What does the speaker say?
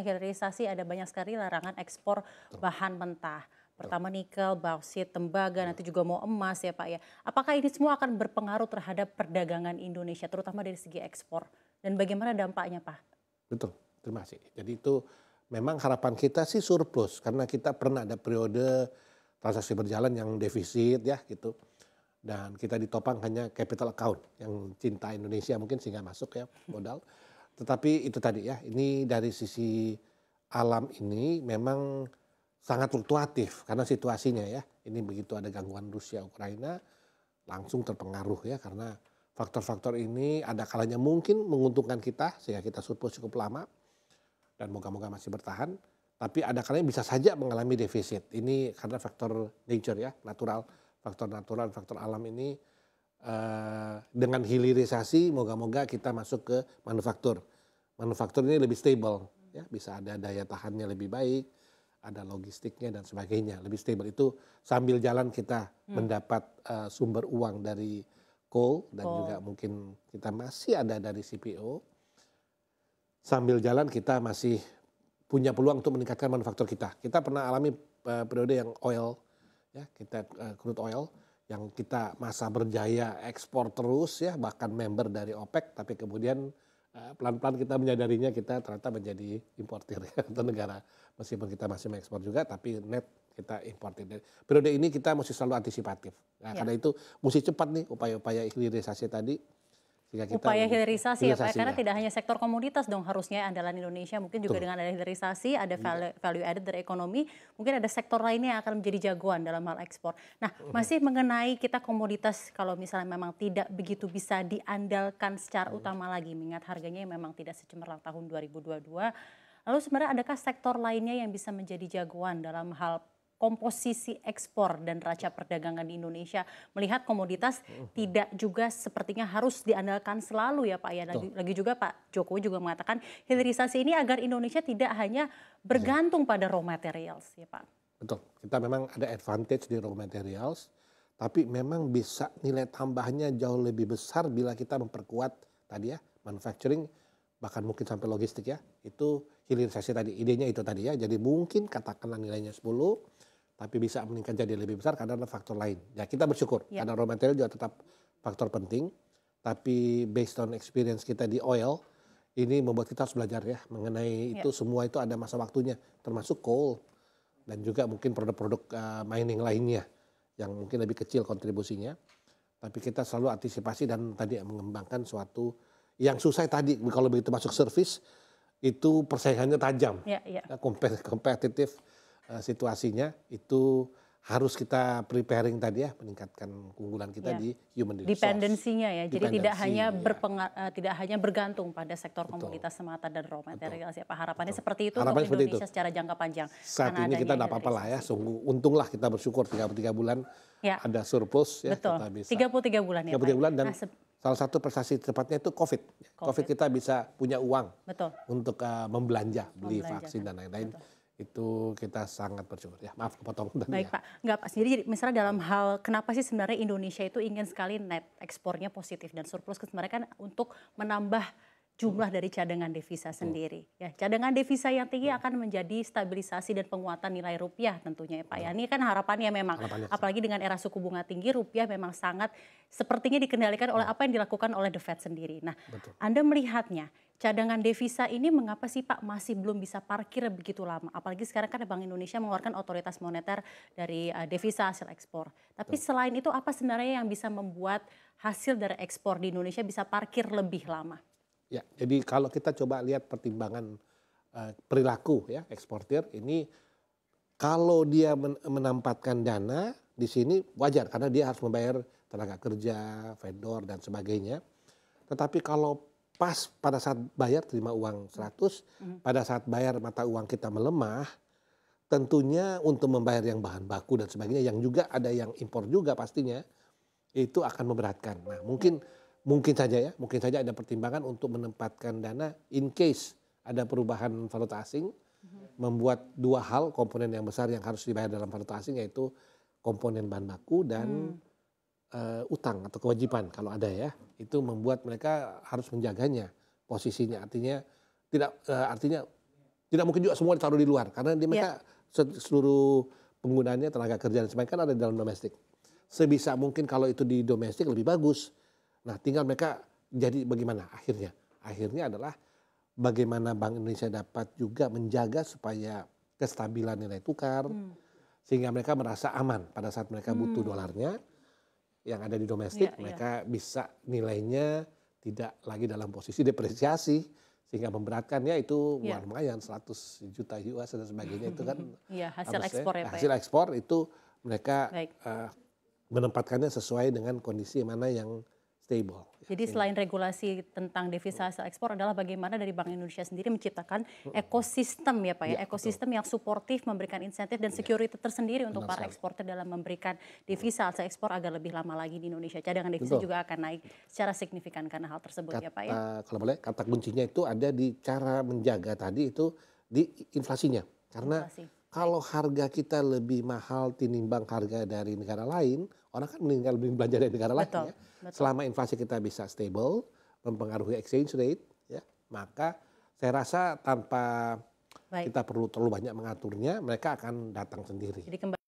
hilirisasi ada banyak sekali larangan ekspor bahan mentah. Pertama nikel, bauksit, tembaga, iya. nanti juga mau emas ya Pak ya. Apakah ini semua akan berpengaruh terhadap perdagangan Indonesia, terutama dari segi ekspor? Dan bagaimana dampaknya Pak? Betul, terima kasih. Jadi itu memang harapan kita sih surplus, karena kita pernah ada periode transaksi berjalan yang defisit ya gitu. Dan kita ditopang hanya capital account yang cinta Indonesia mungkin sehingga masuk ya modal. Tetapi itu tadi ya, ini dari sisi alam ini memang sangat fluktuatif karena situasinya ya. Ini begitu ada gangguan Rusia Ukraina langsung terpengaruh ya karena faktor-faktor ini ada kalanya mungkin menguntungkan kita sehingga kita surplus cukup lama dan moga-moga masih bertahan. Tapi ada kalanya bisa saja mengalami defisit. Ini karena faktor nature ya, natural, faktor natural, faktor alam ini Eh, dengan hilirisasi moga-moga kita masuk ke manufaktur. Manufaktur ini lebih stable, ya bisa ada daya tahannya lebih baik, ada logistiknya dan sebagainya lebih stable. Itu sambil jalan kita hmm. mendapat uh, sumber uang dari coal dan oh. juga mungkin kita masih ada dari CPO. Sambil jalan kita masih punya peluang untuk meningkatkan manufaktur kita. Kita pernah alami uh, periode yang oil, ya kita uh, crude oil yang kita masa berjaya ekspor terus ya bahkan member dari OPEC tapi kemudian eh, pelan-pelan kita menyadarinya kita ternyata menjadi importir ya, untuk negara meskipun kita masih mengekspor juga tapi net kita importir. Periode ini kita mesti selalu antisipatif. Nah, ya. Karena itu mesti cepat nih upaya-upaya hilirisasi tadi kita Upaya hilirisasi ya Pak, ya, karena ya. tidak hanya sektor komoditas dong harusnya andalan Indonesia, mungkin juga Tuh. dengan ada hilirisasi, ada hmm. value, added dari ekonomi, mungkin ada sektor lainnya yang akan menjadi jagoan dalam hal ekspor. Nah, masih mengenai kita komoditas kalau misalnya memang tidak begitu bisa diandalkan secara utama lagi, mengingat harganya yang memang tidak secemerlang tahun 2022, Lalu sebenarnya adakah sektor lainnya yang bisa menjadi jagoan dalam hal komposisi ekspor dan raca perdagangan di Indonesia melihat komoditas tidak juga sepertinya harus diandalkan selalu ya Pak ya lagi, lagi juga Pak Jokowi juga mengatakan hilirisasi ini agar Indonesia tidak hanya bergantung pada raw materials ya Pak. Betul. Kita memang ada advantage di raw materials tapi memang bisa nilai tambahnya jauh lebih besar bila kita memperkuat tadi ya manufacturing bahkan mungkin sampai logistik ya itu hilirisasi tadi idenya itu tadi ya jadi mungkin katakanlah nilainya 10 tapi bisa meningkat jadi lebih besar karena ada faktor lain. Ya kita bersyukur ya. karena raw material juga tetap faktor penting, tapi based on experience kita di oil ini membuat kita harus belajar ya mengenai ya. itu semua itu ada masa waktunya termasuk coal dan juga mungkin produk-produk uh, mining lainnya yang mungkin lebih kecil kontribusinya. Tapi kita selalu antisipasi dan tadi mengembangkan suatu yang susah tadi kalau begitu masuk service itu persaingannya tajam, ya, ya. kompetitif nah, Eh, situasinya itu harus kita preparing tadi ya meningkatkan keunggulan kita ya. di human resource. Dependensinya ya. Jadi tidak hanya ya. tidak hanya bergantung pada sektor Betul. komoditas semata dan raw material siapa ya, harapannya Betul. seperti itu Harapan untuk Indonesia itu. secara jangka panjang. Saat ini kita tidak apa-apa lah ya. Sungguh untunglah kita bersyukur 33 bulan ya. ada surplus ya Betul. kita bisa. 33 bulan ya. 33 bulan dan nah, salah satu prestasi tepatnya itu COVID. COVID. Covid kita bisa punya uang Betul. untuk uh, membelanja, beli membelanja. vaksin kan. dan lain-lain itu kita sangat bersyukur. Ya, maaf kepotong tadi. Baik ya. Pak, nggak Pak. Jadi misalnya dalam hal kenapa sih sebenarnya Indonesia itu ingin sekali net ekspornya positif dan surplus sebenarnya kan untuk menambah jumlah dari cadangan devisa sendiri. Ya, cadangan devisa yang tinggi akan menjadi stabilisasi dan penguatan nilai rupiah tentunya ya Pak. Ya, ini kan harapannya memang harapannya. apalagi dengan era suku bunga tinggi rupiah memang sangat sepertinya dikendalikan oleh apa yang dilakukan oleh The Fed sendiri. Nah, Betul. Anda melihatnya cadangan devisa ini mengapa sih Pak masih belum bisa parkir begitu lama? Apalagi sekarang kan Bank Indonesia mengeluarkan otoritas moneter dari uh, devisa hasil ekspor. Tapi Betul. selain itu apa sebenarnya yang bisa membuat hasil dari ekspor di Indonesia bisa parkir lebih lama? Ya, jadi kalau kita coba lihat pertimbangan uh, perilaku ya eksportir ini kalau dia men menampatkan dana di sini wajar karena dia harus membayar tenaga kerja, vendor dan sebagainya. Tetapi kalau pas pada saat bayar terima uang 100, mm. Mm-hmm. pada saat bayar mata uang kita melemah, tentunya untuk membayar yang bahan baku dan sebagainya yang juga ada yang impor juga pastinya itu akan memberatkan. Nah, mungkin mungkin saja ya, mungkin saja ada pertimbangan untuk menempatkan dana in case ada perubahan valuta asing membuat dua hal komponen yang besar yang harus dibayar dalam valuta asing yaitu komponen bahan baku dan mm. uh, utang atau kewajiban kalau ada ya itu membuat mereka harus menjaganya posisinya artinya tidak uh, artinya tidak mungkin juga semua ditaruh di luar karena di mereka yeah. Ya. seluruh penggunaannya tenaga kerja dan sebagainya kan ada di dalam domestik sebisa mungkin kalau itu di domestik lebih bagus Nah, tinggal mereka jadi bagaimana akhirnya? Akhirnya adalah bagaimana Bank Indonesia dapat juga menjaga supaya kestabilan nilai tukar hmm. sehingga mereka merasa aman pada saat mereka hmm. butuh hmm. dolarnya yang ada di domestik, ya, mereka ya. bisa nilainya tidak lagi dalam posisi depresiasi sehingga memberatkan ya itu ya. lumayan 100 juta US dan sebagainya itu kan ya, hasil ekspor ya, hasil ya? ekspor itu mereka uh, menempatkannya sesuai dengan kondisi mana yang stable. Ya. Jadi iya. selain regulasi tentang devisa hasil ekspor adalah bagaimana dari Bank Indonesia sendiri menciptakan ekosistem ya Pak ya, iya, ekosistem yang suportif memberikan insentif dan iya. security tersendiri untuk para eksporter dalam memberikan devisa hasil ekspor agar lebih lama lagi di Indonesia. Cadangan devisa juga akan naik secara signifikan karena hal tersebut kata, ya Pak ya. Kalau boleh kata kuncinya itu ada di cara menjaga tadi itu di inflasinya. Karena Inflasi. kalau harga kita lebih mahal tinimbang harga dari negara lain, orang kan meninggal lebih belanja dari negara lain. ya. Selama inflasi kita bisa stable, mempengaruhi exchange rate, ya, maka saya rasa tanpa Baik. kita perlu terlalu banyak mengaturnya, mereka akan datang sendiri. Jadi